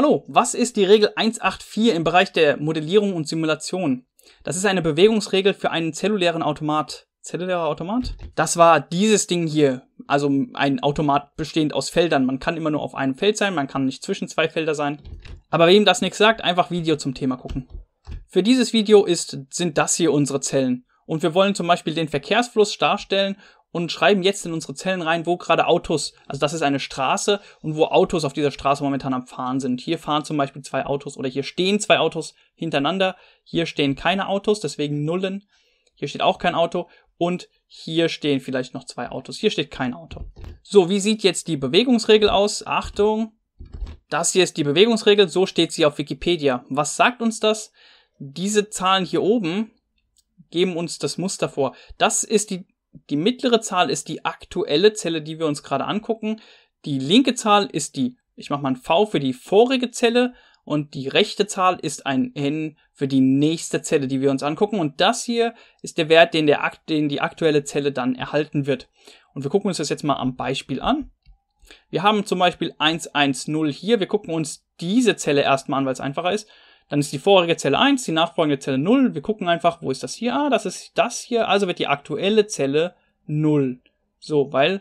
Hallo, was ist die Regel 184 im Bereich der Modellierung und Simulation? Das ist eine Bewegungsregel für einen zellulären Automat. Zellulärer Automat? Das war dieses Ding hier. Also ein Automat bestehend aus Feldern. Man kann immer nur auf einem Feld sein, man kann nicht zwischen zwei Felder sein. Aber wem das nichts sagt, einfach Video zum Thema gucken. Für dieses Video ist, sind das hier unsere Zellen. Und wir wollen zum Beispiel den Verkehrsfluss darstellen und schreiben jetzt in unsere Zellen rein, wo gerade Autos, also das ist eine Straße und wo Autos auf dieser Straße momentan am Fahren sind. Hier fahren zum Beispiel zwei Autos oder hier stehen zwei Autos hintereinander. Hier stehen keine Autos, deswegen Nullen. Hier steht auch kein Auto und hier stehen vielleicht noch zwei Autos. Hier steht kein Auto. So, wie sieht jetzt die Bewegungsregel aus? Achtung, das hier ist die Bewegungsregel, so steht sie auf Wikipedia. Was sagt uns das? Diese Zahlen hier oben geben uns das Muster vor. Das ist die die mittlere Zahl ist die aktuelle Zelle, die wir uns gerade angucken. Die linke Zahl ist die, ich mache mal ein V für die vorige Zelle und die rechte Zahl ist ein N für die nächste Zelle, die wir uns angucken. Und das hier ist der Wert, den, der, den die aktuelle Zelle dann erhalten wird. Und wir gucken uns das jetzt mal am Beispiel an. Wir haben zum Beispiel 110 hier. Wir gucken uns diese Zelle erstmal an, weil es einfacher ist. Dann ist die vorherige Zelle 1, die nachfolgende Zelle 0. Wir gucken einfach, wo ist das hier? Ah, das ist das hier. Also wird die aktuelle Zelle 0. So, weil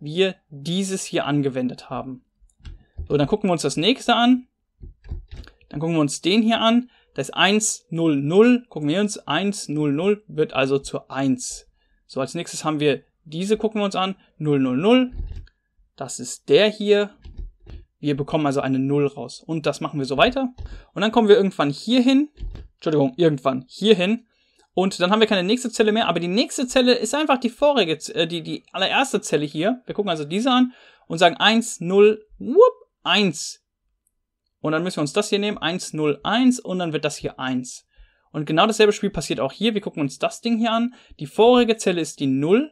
wir dieses hier angewendet haben. So, dann gucken wir uns das nächste an. Dann gucken wir uns den hier an. Das ist 1, 0, 0. Gucken wir uns 1, 0, 0 wird also zur 1. So, als nächstes haben wir diese, gucken wir uns an. 0, 0, 0. Das ist der hier. Wir bekommen also eine 0 raus. Und das machen wir so weiter. Und dann kommen wir irgendwann hier hin. Entschuldigung, irgendwann hier hin. Und dann haben wir keine nächste Zelle mehr, aber die nächste Zelle ist einfach die vorige, äh, die, die allererste Zelle hier. Wir gucken also diese an und sagen 1, 0, whoop, 1. Und dann müssen wir uns das hier nehmen, 1, 0, 1 und dann wird das hier 1. Und genau dasselbe Spiel passiert auch hier. Wir gucken uns das Ding hier an. Die vorige Zelle ist die 0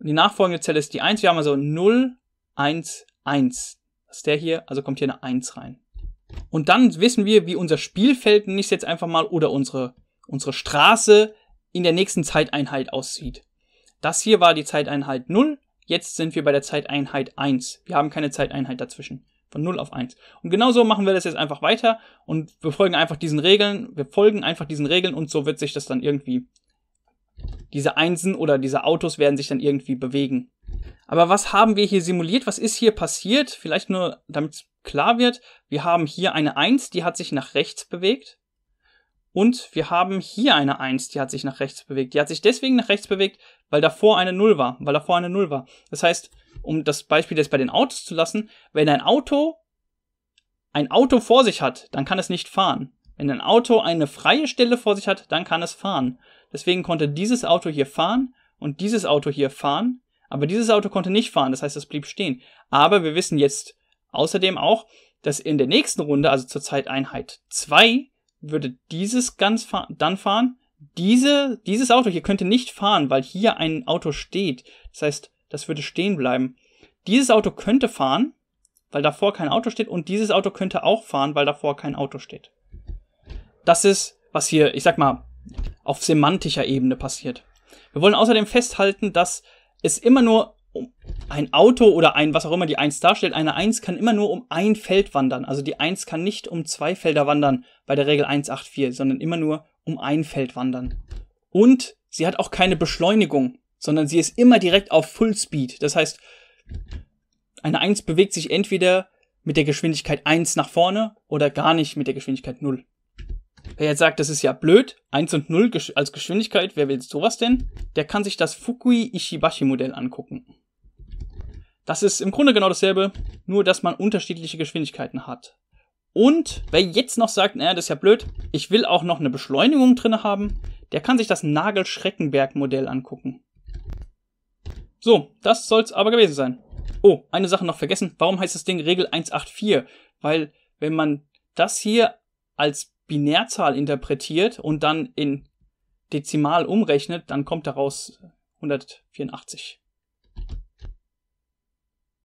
und die nachfolgende Zelle ist die 1. Wir haben also 0, 1, 1. Das ist der hier, also kommt hier eine 1 rein. Und dann wissen wir, wie unser Spielfeld nicht jetzt einfach mal oder unsere, unsere Straße in der nächsten Zeiteinheit aussieht. Das hier war die Zeiteinheit 0, jetzt sind wir bei der Zeiteinheit 1. Wir haben keine Zeiteinheit dazwischen. Von 0 auf 1. Und genauso machen wir das jetzt einfach weiter und wir folgen einfach diesen Regeln, wir folgen einfach diesen Regeln und so wird sich das dann irgendwie, diese Einsen oder diese Autos werden sich dann irgendwie bewegen. Aber was haben wir hier simuliert? Was ist hier passiert? Vielleicht nur, damit klar wird, wir haben hier eine 1, die hat sich nach rechts bewegt. Und wir haben hier eine 1, die hat sich nach rechts bewegt. Die hat sich deswegen nach rechts bewegt, weil davor eine 0 war, weil davor eine 0 war. Das heißt, um das Beispiel jetzt bei den Autos zu lassen, wenn ein Auto ein Auto vor sich hat, dann kann es nicht fahren. Wenn ein Auto eine freie Stelle vor sich hat, dann kann es fahren. Deswegen konnte dieses Auto hier fahren und dieses Auto hier fahren. Aber dieses Auto konnte nicht fahren, das heißt, es blieb stehen. Aber wir wissen jetzt außerdem auch, dass in der nächsten Runde, also zur Zeiteinheit 2, würde dieses ganz fa dann fahren. Diese, dieses Auto hier könnte nicht fahren, weil hier ein Auto steht. Das heißt, das würde stehen bleiben. Dieses Auto könnte fahren, weil davor kein Auto steht. Und dieses Auto könnte auch fahren, weil davor kein Auto steht. Das ist, was hier, ich sag mal, auf semantischer Ebene passiert. Wir wollen außerdem festhalten, dass es immer nur um ein Auto oder ein, was auch immer die Eins darstellt, eine Eins kann immer nur um ein Feld wandern. Also die Eins kann nicht um zwei Felder wandern bei der Regel 184, sondern immer nur um ein Feld wandern. Und sie hat auch keine Beschleunigung, sondern sie ist immer direkt auf Full Speed. Das heißt, eine Eins bewegt sich entweder mit der Geschwindigkeit 1 nach vorne oder gar nicht mit der Geschwindigkeit 0. Wer jetzt sagt, das ist ja blöd, 1 und 0 als Geschwindigkeit, wer will sowas denn? Der kann sich das Fukui Ishibashi Modell angucken. Das ist im Grunde genau dasselbe, nur dass man unterschiedliche Geschwindigkeiten hat. Und wer jetzt noch sagt, naja, das ist ja blöd, ich will auch noch eine Beschleunigung drin haben, der kann sich das nagelschreckenberg modell angucken. So, das soll's aber gewesen sein. Oh, eine Sache noch vergessen. Warum heißt das Ding Regel 184? Weil, wenn man das hier als Binärzahl interpretiert und dann in Dezimal umrechnet, dann kommt daraus 184.